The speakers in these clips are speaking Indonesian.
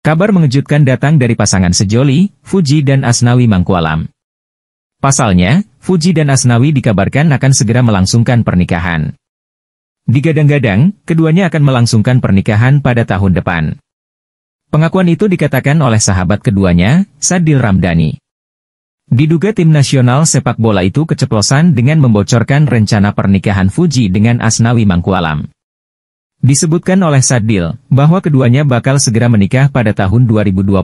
Kabar mengejutkan datang dari pasangan sejoli, Fuji dan Asnawi Mangkualam. Pasalnya, Fuji dan Asnawi dikabarkan akan segera melangsungkan pernikahan. Digadang-gadang, keduanya akan melangsungkan pernikahan pada tahun depan. Pengakuan itu dikatakan oleh sahabat keduanya, Sadil Ramdhani. Diduga tim nasional sepak bola itu keceplosan dengan membocorkan rencana pernikahan Fuji dengan Asnawi Mangkualam. Disebutkan oleh Sadil, bahwa keduanya bakal segera menikah pada tahun 2024.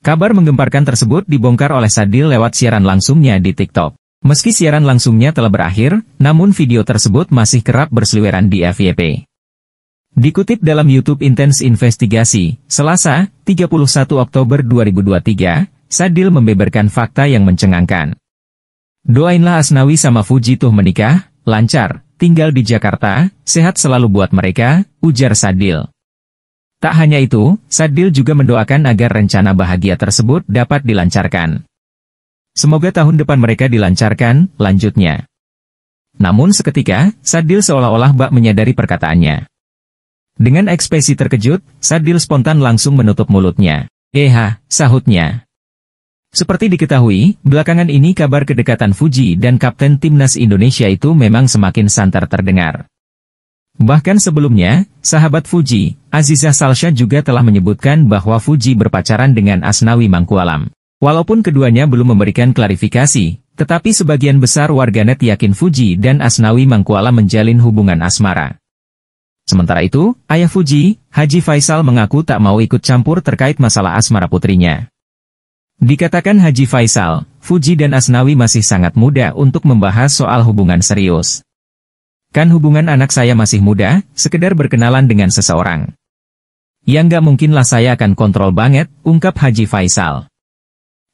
Kabar menggemparkan tersebut dibongkar oleh Sadil lewat siaran langsungnya di TikTok. Meski siaran langsungnya telah berakhir, namun video tersebut masih kerap berseliweran di FYP. Dikutip dalam YouTube Intense Investigasi, Selasa, 31 Oktober 2023, Sadil membeberkan fakta yang mencengangkan. Doainlah Asnawi sama Fuji tuh menikah, lancar, tinggal di Jakarta, sehat selalu buat mereka, ujar Sadil. Tak hanya itu, Sadil juga mendoakan agar rencana bahagia tersebut dapat dilancarkan. Semoga tahun depan mereka dilancarkan, lanjutnya. Namun seketika, Sadil seolah-olah bak menyadari perkataannya. Dengan ekspresi terkejut, Sadil spontan langsung menutup mulutnya. Eha, eh, sahutnya. Seperti diketahui, belakangan ini kabar kedekatan Fuji dan Kapten Timnas Indonesia itu memang semakin santer terdengar. Bahkan sebelumnya, sahabat Fuji, Aziza Salsha juga telah menyebutkan bahwa Fuji berpacaran dengan Asnawi Mangkualam. Walaupun keduanya belum memberikan klarifikasi, tetapi sebagian besar warganet yakin Fuji dan Asnawi Mangkualam menjalin hubungan asmara. Sementara itu, ayah Fuji, Haji Faisal mengaku tak mau ikut campur terkait masalah asmara putrinya. Dikatakan Haji Faisal, Fuji dan Asnawi masih sangat muda untuk membahas soal hubungan serius. Kan hubungan anak saya masih muda, sekedar berkenalan dengan seseorang. Yang gak mungkinlah saya akan kontrol banget, ungkap Haji Faisal.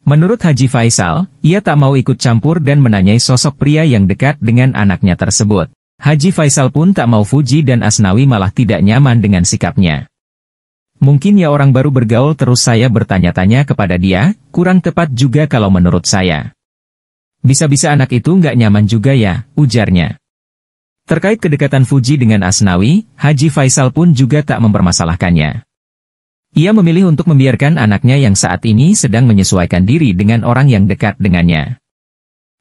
Menurut Haji Faisal, ia tak mau ikut campur dan menanyai sosok pria yang dekat dengan anaknya tersebut. Haji Faisal pun tak mau Fuji dan Asnawi malah tidak nyaman dengan sikapnya. Mungkin ya orang baru bergaul terus saya bertanya-tanya kepada dia, kurang tepat juga kalau menurut saya. Bisa-bisa anak itu nggak nyaman juga ya, ujarnya. Terkait kedekatan Fuji dengan Asnawi, Haji Faisal pun juga tak mempermasalahkannya. Ia memilih untuk membiarkan anaknya yang saat ini sedang menyesuaikan diri dengan orang yang dekat dengannya.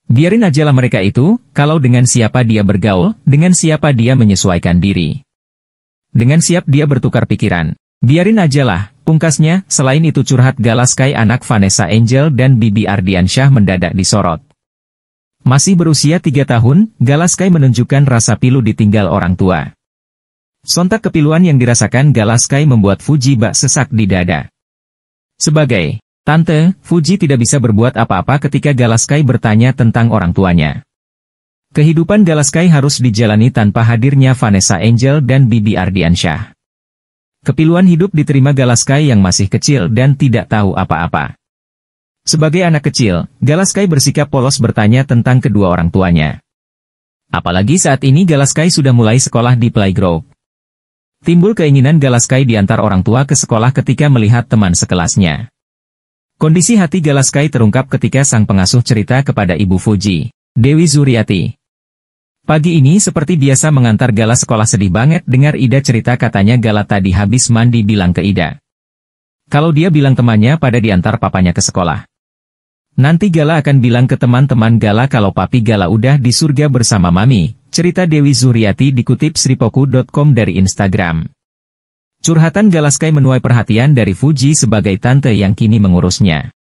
Biarin ajalah mereka itu, kalau dengan siapa dia bergaul, dengan siapa dia menyesuaikan diri. Dengan siap dia bertukar pikiran, Biarin aja lah, pungkasnya, selain itu curhat Galaskai anak Vanessa Angel dan Bibi Ardiansyah mendadak disorot. Masih berusia 3 tahun, Galaskai menunjukkan rasa pilu ditinggal orang tua. Sontak kepiluan yang dirasakan Galaskai membuat Fuji bak sesak di dada. Sebagai tante, Fuji tidak bisa berbuat apa-apa ketika Galaskai bertanya tentang orang tuanya. Kehidupan Galaskai harus dijalani tanpa hadirnya Vanessa Angel dan Bibi Ardiansyah. Kepiluan hidup diterima Galaskai yang masih kecil dan tidak tahu apa-apa. Sebagai anak kecil, Galaskai bersikap polos bertanya tentang kedua orang tuanya. Apalagi saat ini Galaskai sudah mulai sekolah di Playgrove. Timbul keinginan Galaskai diantar orang tua ke sekolah ketika melihat teman sekelasnya. Kondisi hati Galaskai terungkap ketika sang pengasuh cerita kepada Ibu Fuji, Dewi Zuriati, Pagi ini seperti biasa mengantar Gala sekolah sedih banget dengar Ida cerita katanya Gala tadi habis mandi bilang ke Ida. Kalau dia bilang temannya pada diantar papanya ke sekolah. Nanti Gala akan bilang ke teman-teman Gala kalau papi Gala udah di surga bersama mami, cerita Dewi Zuriati dikutip sripoku.com dari Instagram. Curhatan Gala Sky menuai perhatian dari Fuji sebagai tante yang kini mengurusnya.